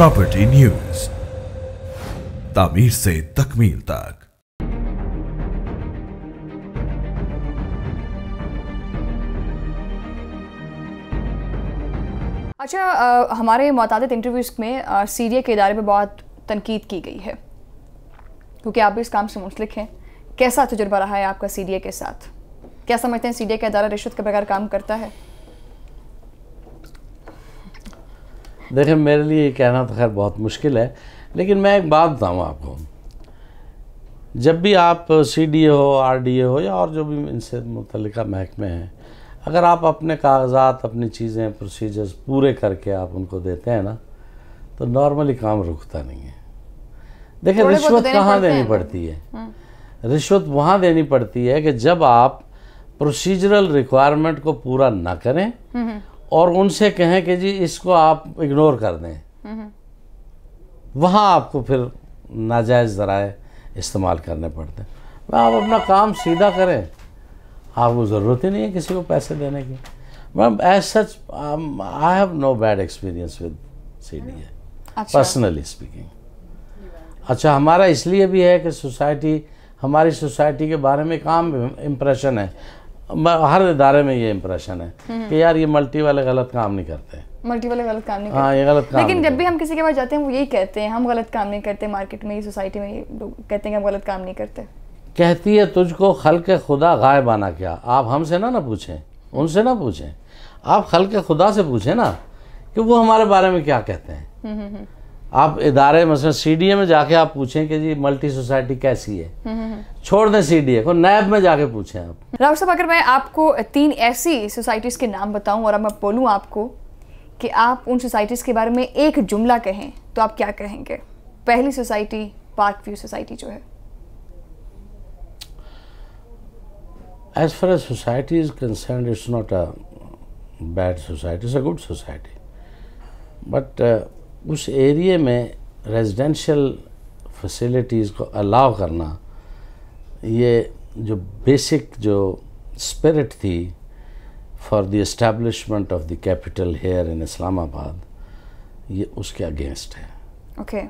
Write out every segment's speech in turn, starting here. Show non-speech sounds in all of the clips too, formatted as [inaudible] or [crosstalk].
Property news तामीर से तकमील तक अच्छा आ, हमारे मुताद इंटरव्यूज़ में सीरिया के इदारे पर बहुत तनकीद की गई है क्योंकि आप भी इस काम से मुंसलिक हैं कैसा तजुर्बा रहा है आपका सीरिया के साथ क्या समझते हैं सीरिया का इदारा रिश्वत के बगैर काम करता है देखिए मेरे लिए ये कहना तो खैर बहुत मुश्किल है लेकिन मैं एक बात बताऊँ आपको जब भी आप सी डी ए हो आर डी ए हो या और जो भी इनसे मुतल महकमे हैं अगर आप अपने कागजात अपनी चीज़ें प्रोसीजर्स पूरे करके आप उनको देते हैं ना तो नॉर्मली काम रुकता नहीं है देखिए तो रिश्वत कहाँ देनी पड़ती है हम्म। रिश्वत वहाँ देनी पड़ती है कि जब आप प्रोसीजरल रिक्वायरमेंट को पूरा ना करें हम्म। और उनसे कहें कि जी इसको आप इग्नोर कर दें वहाँ आपको फिर नाजायज़ ज़राए इस्तेमाल करने पड़ते हैं आप अपना काम सीधा करें आपको ज़रूरत ही नहीं है किसी को पैसे देने की ma'am as such I have no bad experience with C D A personally speaking अच्छा हमारा इसलिए भी है कि सोसाइटी हमारी सोसाइटी के बारे में काम इम्प्रेशन है हर इदारे में ये इम्प्रेशन है कि यार ये मल्टी वाले गलत काम नहीं करते मल्टी वाले गलत काम नहीं हाँ, करते हाँ ये गलत काम लेकिन जब भी हम किसी के पास जाते हैं वो यही कहते हैं हम गलत काम नहीं करते मार्केट में सोसाइटी में लोग कहते हैं हम गलत काम नहीं करते कहती है तुझको खल के खुदा गायबाना क्या आप हमसे ना ना पूछें उनसे ना पूछें आप खल के खुदा से पूछें ना कि वो हमारे बारे में क्या कहते हैं हम्म, हम्म, हम्म। आप इदारे मसलन सीडीए में जाके आप पूछें कि जी मल्टी सोसाइटी कैसी है हम्म, हम्म, हम्म। छोड़ दें सीडीए को नैब में जाके पूछें आप डॉक्टर साहब अगर मैं आपको तीन ऐसी सोसाइटीज़ के नाम बताऊं और अब मैं बोलूं आपको कि आप उन सोसाइटीज़ के बारे में एक जुमला कहें तो आप क्या कहेंगे पहली सोसाइटी पार्क व्यू सोसाइटी जो है as far as society is concern it's not a bad society is a good society but उस एरिए में रेजिडेंशियल फैसिलिटीज़ को अलाव करना ये जो बेसिक जो स्पिरिट थी for the establishment of the capital here in Islamabad ये उसके अगेंस्ट है ओके okay.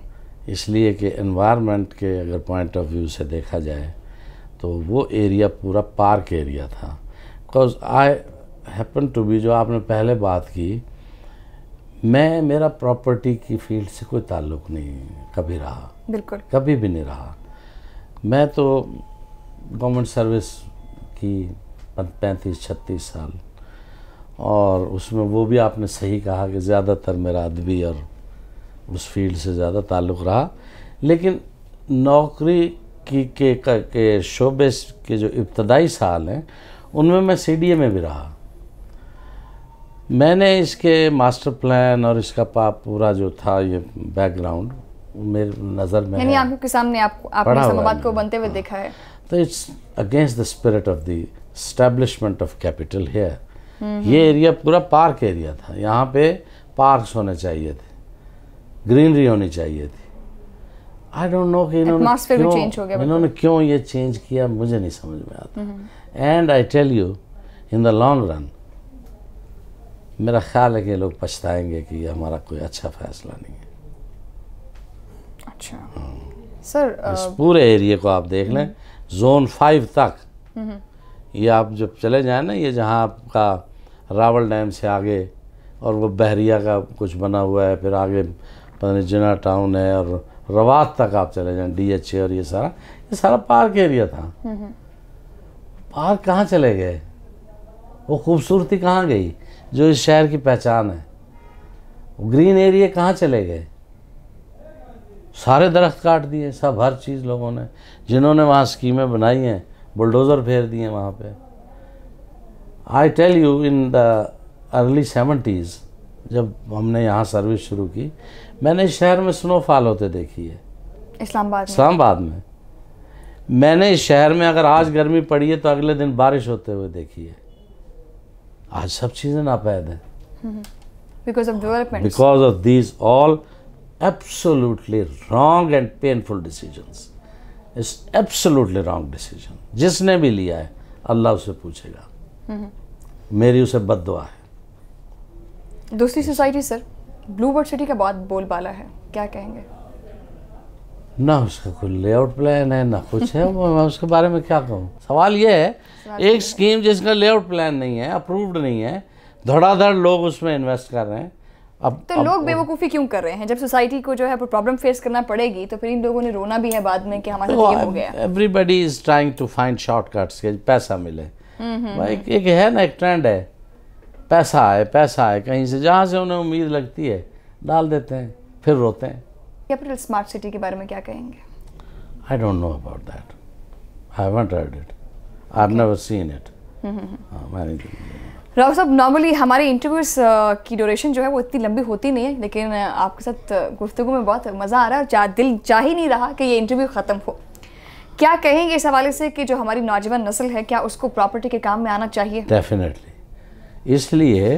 इसलिए कि एनवायरनमेंट के अगर पॉइंट ऑफ व्यू से देखा जाए तो वो एरिया पूरा पार्क एरिया था because I happen to be जो आपने पहले बात की मैं मेरा प्रॉपर्टी की फील्ड से कोई ताल्लुक़ नहीं कभी रहा बिल्कुल कभी भी नहीं रहा मैं तो गवर्नमेंट सर्विस की पैंतीस छत्तीस साल और उसमें वो भी आपने सही कहा कि ज़्यादातर मेरा अदबी और उस फील्ड से ज़्यादा ताल्लुक़ रहा लेकिन नौकरी की के, के, के शोबे के जो इब्तदाई साल हैं उनमें मैं सी में भी रहा मैंने इसके मास्टर प्लान और इसका पूरा जो था ये बैकग्राउंड मेरे नज़र में यानी आपके सामने आप, आपने को बनते हुए देखा है तो it's against the spirit of the establishment of capital here ये एरिया पूरा पार्क एरिया था यहाँ पे पार्क्स होने चाहिए थे ग्रीनरी होनी चाहिए थी आई डोंट नो कि इन्होंने इन्होंने क्यों ये चेंज किया मुझे नहीं समझ में आता and I tell you in the long run मेरा ख्याल है कि लोग पछताएंगे कि हमारा कोई अच्छा फैसला नहीं है अच्छा हाँ। सर इस पूरे एरिए को आप देख लें हम्म। जोन फाइव तक हम्म, हम्म। ये आप जब चले जाएं ना ये जहाँ आपका रावल डैम से आगे और वो बहरिया का कुछ बना हुआ है फिर आगे पता नहीं जिना टाउन है और रवात तक आप चले जाएं डी एच और ये सारा ये सारा पार्क एरिया था पार्क कहाँ चले गए वो खूबसूरती कहाँ गई जो इस शहर की पहचान है ग्रीन एरिया कहाँ चले गए सारे दरख्त काट दिए सब हर चीज़ लोगों ने जिन्होंने वहाँ स्कीमें बनाई हैं बुलडोज़र फेर दिए वहाँ पे I tell you in the early seventies जब हमने यहाँ सर्विस शुरू की मैंने इस शहर में स्नोफॉल होते देखी है इस्लामाबाद इस्लामाबाद में मैंने इस शहर में अगर आज गर्मी पड़ी है तो अगले दिन बारिश होते हुए देखी है आज सब चीज़ें नापैद हैं because of development because of these all absolutely wrong and painful decision it's absolutely wrong decision जिसने भी लिया है अल्लाह उसे पूछेगा mm -hmm. मेरी उसे बद दुआ है दूसरी society sir Blue Bird City का बहुत बोलबाला है क्या कहेंगे ना उसका कोई लेआउट प्लान है ना कुछ है मैं उसके बारे में क्या कहूँ सवाल ये है तो एक स्कीम जिसका लेआउट प्लान नहीं है अप्रूव्ड नहीं है धड़ाधड़ लोग उसमें इन्वेस्ट कर रहे हैं अब तो अब, लोग बेवकूफ़ी क्यों कर रहे हैं जब सोसाइटी को जो है प्रॉब्लम फेस करना पड़ेगी तो फिर इन लोगों ने रोना भी है बाद में कि हमारा तो हो गया everybody is trying to find shortcuts के पैसा मिले एक, हम्म, हम्म, हम्म। एक है ना एक ट्रेंड है पैसा आए पैसा आए कहीं से जहाँ से उन्हें उम्मीद लगती है डाल देते हैं फिर रोते हैं कैपिटल स्मार्ट सिटी के बारे में क्या कहेंगे I don't know about that I haven't heard it I have never seen it मैंने तो राव साहब नॉर्मली हमारे इंटरव्यूज की ड्यूरेशन जो है वो इतनी लंबी होती नहीं है लेकिन आपके साथ गुफ्तगु में बहुत मज़ा आ रहा है और जा दिल चाह ही नहीं रहा कि ये इंटरव्यू ख़त्म हो क्या कहेंगे इस हवाले से कि जो हमारी नौजवान नस्ल है क्या उसको प्रॉपर्टी के काम में आना चाहिए डेफिनेटली इसलिए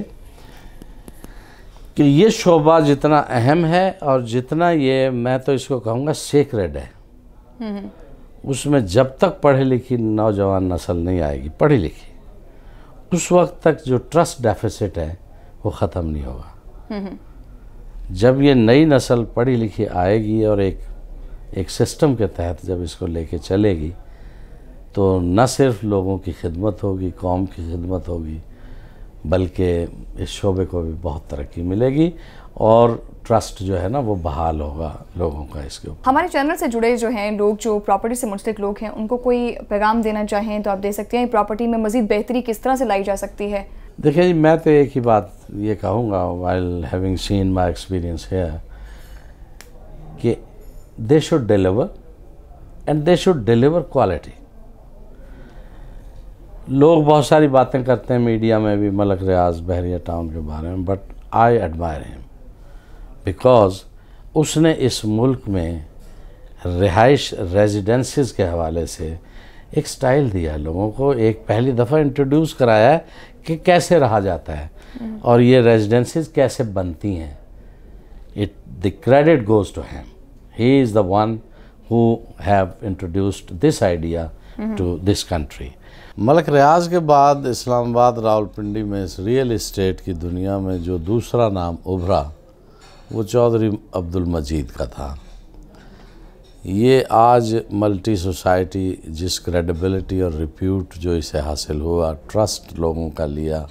कि ये शोबा जितना अहम है और जितना ये मैं तो इसको कहूँगा सेक्रेड है उसमें जब तक पढ़ी लिखी नौजवान नस्ल नहीं आएगी पढ़ी लिखी उस वक्त तक जो ट्रस्ट डेफिसिट है वो ख़त्म नहीं होगा जब ये नई नस्ल पढ़ी लिखी आएगी और एक एक सिस्टम के तहत जब इसको लेके चलेगी तो न सिर्फ लोगों की खिदमत होगी कौम की खिदमत होगी बल्कि इस शोबे को भी बहुत तरक्की मिलेगी और ट्रस्ट जो है ना वो बहाल होगा लोगों का इसके ऊपर हमारे चैनल से जुड़े जो हैं लोग जो प्रॉपर्टी से मुंसलिक लोग हैं उनको कोई पैगाम देना चाहें तो आप दे सकते हैं प्रॉपर्टी में मज़ीद बेहतरी किस तरह से लाई जा सकती है देखिए जी मैं तो एक ही बात ये कहूँगा while having seen my experience है कि they should deliver and they should deliver quality लोग बहुत सारी बातें करते हैं मीडिया में भी मलक रियाज बहरिया टाउन के बारे में but I admire him because उसने इस मुल्क में रिहाइश रेजिडेंसीज़ के हवाले से एक स्टाइल दिया लोगों को एक पहली दफ़ा इंट्रोड्यूस कराया कि कैसे रहा जाता है हम्म। और ये रेजिडेंसीज कैसे बनती हैं it the credit goes to him he is the one who have introduced this idea to this country Malik Riaz के बाद इस्लामाबाद रावलपिंडी में इस रियल इस्टेट की दुनिया में जो दूसरा नाम उभरा वो चौधरी अब्दुल मजीद का था ये आज मल्टी सोसाइटी जिस क्रेडिबिलिटी और रिप्यूट जो इसे हासिल हुआ ट्रस्ट लोगों का लिया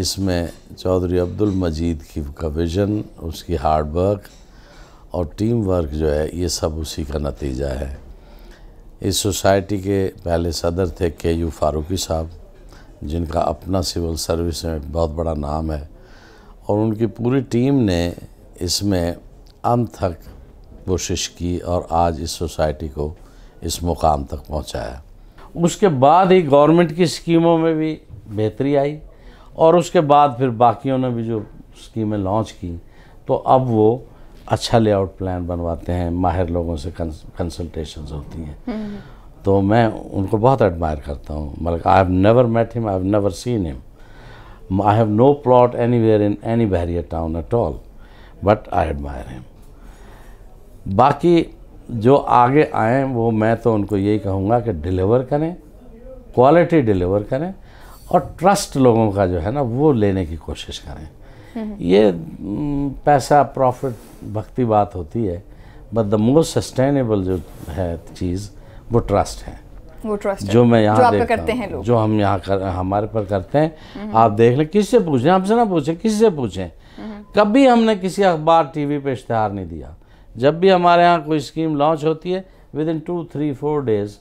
इसमें चौधरी अब्दुल मजीद की का विज़न उसकी हार्ड वर्क और टीम वर्क जो है ये सब उसी का नतीजा है इस सोसाइटी के पहले सदर थे के यू फारूकी साहब जिनका अपना सिविल सर्विस में बहुत बड़ा नाम है और उनकी पूरी टीम ने इसमें तक कोशिश की और आज इस सोसाइटी को इस मुकाम तक पहुंचाया उसके बाद ही गवर्नमेंट की स्कीमों में भी बेहतरी आई और उसके बाद फिर बाकियों ने भी जो स्कीमें लॉन्च की तो अब वो अच्छा लेआउट प्लान बनवाते हैं माहिर लोगों से कंसल्टेशंस होती हैं हम्म। तो मैं उनको बहुत एडमायर करता हूँ मतलब I have never met him I have never seen him I have no plot anywhere in any Bahria town at all but I admire him बाकी जो आगे आए वो मैं तो उनको यही कहूँगा कि डिलीवर करें क्वालिटी डिलीवर करें और ट्रस्ट लोगों का जो है ना वो लेने की कोशिश करें [laughs] ये पैसा प्रॉफिट भक्ति बात होती है बट द मोस्ट सस्टेनेबल जो है चीज़ वो ट्रस्ट है वो ट्रस्ट जो मैं यहाँ करते हैं लोग जो हम यहाँ कर हमारे पर करते हैं हम्म। आप देख लें किससे पूछें आपसे ना पूछें किससे पूछें हम्म। कभी हमने किसी अखबार टीवी पे इश्तहार नहीं दिया जब भी हमारे यहाँ कोई स्कीम लॉन्च होती है within two three four days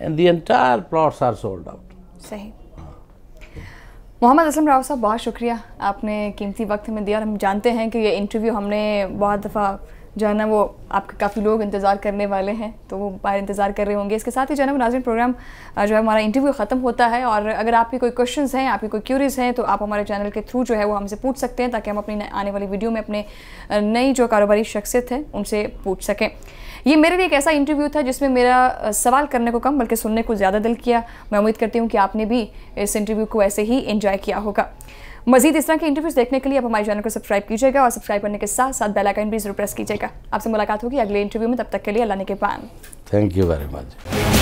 and their plots are sold out सही मोहम्मद असलम राव साहब बहुत शुक्रिया आपने कीमती वक्त हमें दिया और हम जानते हैं कि ये इंटरव्यू हमने बहुत दफ़ा जो है ना वो आपके काफ़ी लोग इंतज़ार करने वाले हैं तो वो बाहर इंतज़ार कर रहे होंगे इसके साथ ही जो है ना नाजिन प्रोग्राम जो है हमारा इंटरव्यू ख़त्म होता है और अगर आपके कोई क्वेश्चन हैं आपकी कोई क्यूरीज़ हैं तो आप हमारे चैनल के थ्रू जो है वो हमसे पूछ सकते हैं ताकि हम अपनी आने वाली वीडियो में अपने नई जो कारोबारी शख्सियत हैं उनसे पूछ सकें ये मेरे लिए एक ऐसा इंटरव्यू था जिसमें मेरा सवाल करने को कम बल्कि सुनने को ज़्यादा दिल किया मैं उम्मीद करती हूँ कि आपने भी इस इंटरव्यू को ऐसे ही इन्जॉय किया होगा मजीद इस तरह के इंटरव्यूज़ देखने के लिए आप हमारे चैनल को सब्सक्राइब कीजिएगा और सब्सक्राइब करने के साथ साथ बेल आइकन भी जरूर प्रेस कीजिएगा आपसे मुलाकात होगी अगले इंटरव्यू में तब तक के लिए अल्लाह ने के पान थैंक यू वेरी मच